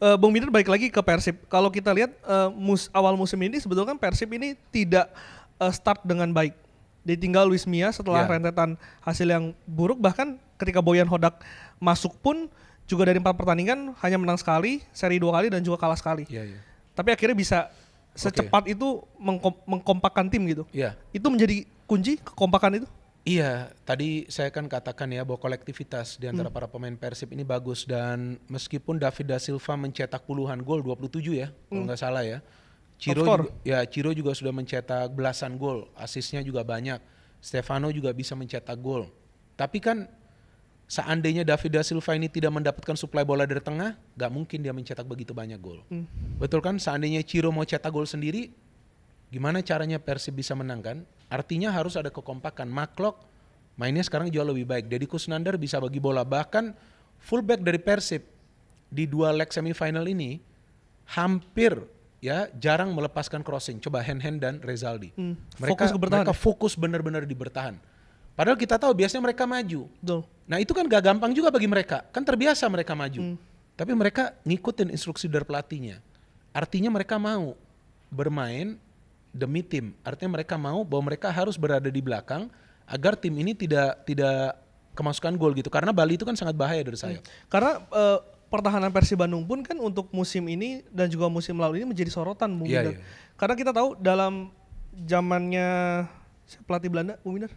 uh, Bung Binder balik lagi ke Persib. Kalau kita lihat uh, mus awal musim ini sebetulnya kan Persib ini tidak uh, start dengan baik. Ditinggal Luis Mia setelah yeah. rentetan hasil yang buruk bahkan ketika Boyan Hodak masuk pun juga dari empat pertandingan hanya menang sekali, seri dua kali dan juga kalah sekali. Yeah, yeah. Tapi akhirnya bisa secepat okay. itu mengkom mengkompakkan tim gitu. Yeah. Itu menjadi kunci kekompakan itu? Iya, tadi saya kan katakan ya bahwa kolektivitas di antara hmm. para pemain Persib ini bagus dan meskipun David da Silva mencetak puluhan gol 27 ya, hmm. kalau nggak salah ya. Ciro juga, ya Ciro juga sudah mencetak belasan gol, asisnya juga banyak. Stefano juga bisa mencetak gol. Tapi kan seandainya David da Silva ini tidak mendapatkan suplai bola dari tengah, nggak mungkin dia mencetak begitu banyak gol. Hmm. Betul kan? Seandainya Ciro mau cetak gol sendiri, gimana caranya Persib bisa menang kan? Artinya harus ada kekompakan. Maklok mainnya sekarang jauh lebih baik. Deddy Kusnandar bisa bagi bola. Bahkan fullback dari Persib di dua leg semifinal ini hampir ya jarang melepaskan crossing. Coba Hen-Hen dan Rezaldi. Hmm. Mereka fokus, mereka ya? fokus benar-benar di bertahan. Padahal kita tahu biasanya mereka maju. Duh. Nah itu kan gak gampang juga bagi mereka. Kan terbiasa mereka maju. Hmm. Tapi mereka ngikutin instruksi dari pelatihnya. Artinya mereka mau bermain demi tim. Artinya mereka mau bahwa mereka harus berada di belakang agar tim ini tidak tidak kemasukan gol gitu. Karena Bali itu kan sangat bahaya dari saya. Hmm. Karena uh, pertahanan Persib Bandung pun kan untuk musim ini dan juga musim lalu ini menjadi sorotan mungkin. Yeah, yeah. Karena kita tahu dalam zamannya pelatih Belanda, Uminar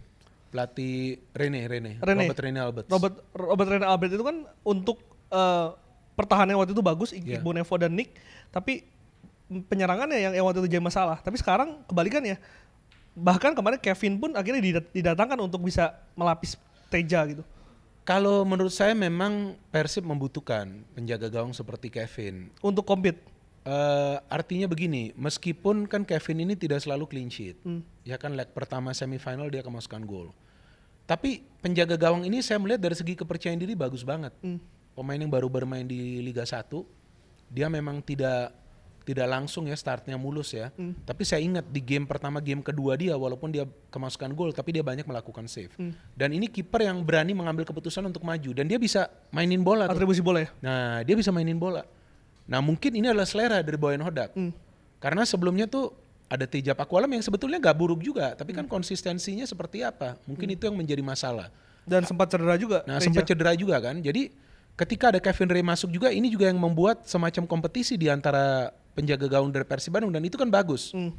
pelatih Rene Rene, Rene. Robert Rene Albert. Robert Robert Rene Albert itu kan untuk uh, eh, pertahanan waktu itu bagus, yeah. Nevo dan Nick, tapi penyerangannya yang, yang waktu itu jadi masalah. Tapi sekarang kebalikan ya. Bahkan kemarin Kevin pun akhirnya didatangkan untuk bisa melapis Teja gitu. Kalau menurut saya memang Persib membutuhkan penjaga gawang seperti Kevin. Untuk kompet. Uh, eh, artinya begini, meskipun kan Kevin ini tidak selalu clean sheet. Hmm. Ya kan leg pertama semifinal dia kemasukan gol. Tapi penjaga gawang ini saya melihat dari segi kepercayaan diri bagus banget. Hmm. Pemain yang baru bermain di Liga 1, dia memang tidak tidak langsung ya startnya mulus ya. Mm. Tapi saya ingat di game pertama, game kedua dia walaupun dia kemasukan gol tapi dia banyak melakukan save. Mm. Dan ini kiper yang berani mengambil keputusan untuk maju dan dia bisa mainin bola. Atribusi tuh. bola ya. Nah, dia bisa mainin bola. Nah, mungkin ini adalah selera dari Boyan Hodak. Mm. Karena sebelumnya tuh ada Teja Pakualam yang sebetulnya gak buruk juga, tapi kan hmm. konsistensinya seperti apa? Mungkin hmm. itu yang menjadi masalah. Dan sempat cedera juga. Nah, Teja. sempat cedera juga kan. Jadi ketika ada Kevin Ray masuk juga ini juga yang membuat semacam kompetisi di antara penjaga gaung dari Persib Bandung dan itu kan bagus. Hmm.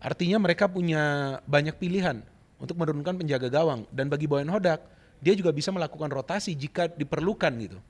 Artinya mereka punya banyak pilihan untuk menurunkan penjaga gawang dan bagi Boyan Hodak dia juga bisa melakukan rotasi jika diperlukan gitu.